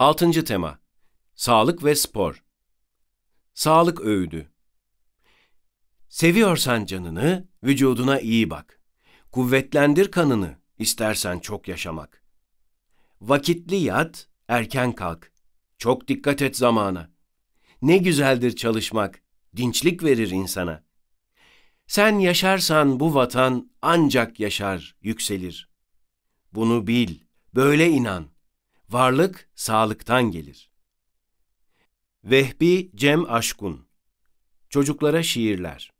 Altıncı tema. Sağlık ve spor. Sağlık öğüdü. Seviyorsan canını, vücuduna iyi bak. Kuvvetlendir kanını, istersen çok yaşamak. Vakitli yat, erken kalk. Çok dikkat et zamana. Ne güzeldir çalışmak, dinçlik verir insana. Sen yaşarsan bu vatan ancak yaşar, yükselir. Bunu bil, böyle inan.'' Varlık sağlıktan gelir. Vehbi Cem Aşkun Çocuklara şiirler